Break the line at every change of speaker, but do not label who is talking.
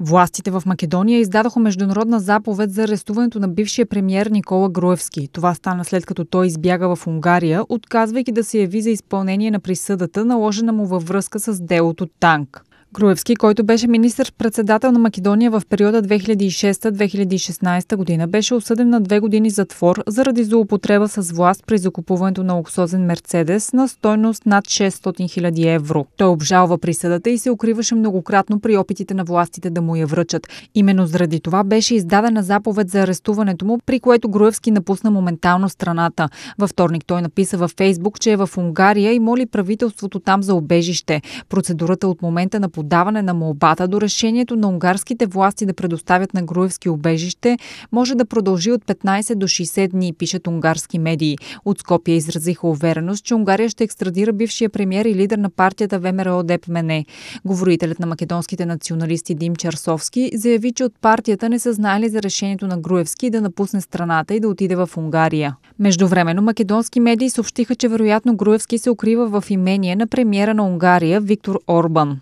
Властите в Македония издадоха международна заповед за арестуването на бившия премьер Никола Груевски. Това стана след като той избяга в Унгария, отказвайки да се яви за изпълнение на присъдата, наложена му във връзка с делото Танк. Груевски, който беше министр-председател на Македония в периода 2006-2016 година, беше осъден на две години затвор заради злоупотреба с власт при закупуването на луксозен Мерцедес на стойност над 600 000 евро. Той обжалва присъдата и се укриваше многократно при опитите на властите да му я връчат. Именно заради това беше издадена заповед за арестуването му, при което Груевски напусна моментално страната. Във вторник той написа във Фейсбук, че е в Унгария и моли правителството там за обежище. Процедурата от момента на подаване на молбата до решението на унгарските власти да предоставят на Груевски убежище може да продължи от 15 до 60 дни, пишат унгарски медии. От Скопия изразиха увереност, че Унгария ще екстрадира бившия премьер и лидер на партията ВМРО Мене. Говорителят на македонските националисти Дим Чарсовски заяви, че от партията не са знали за решението на Груевски да напусне страната и да отиде в Унгария. Междувременно македонски медии съобщиха, че вероятно Груевски се укрива в имение на премиера на Унгария Виктор Орбан.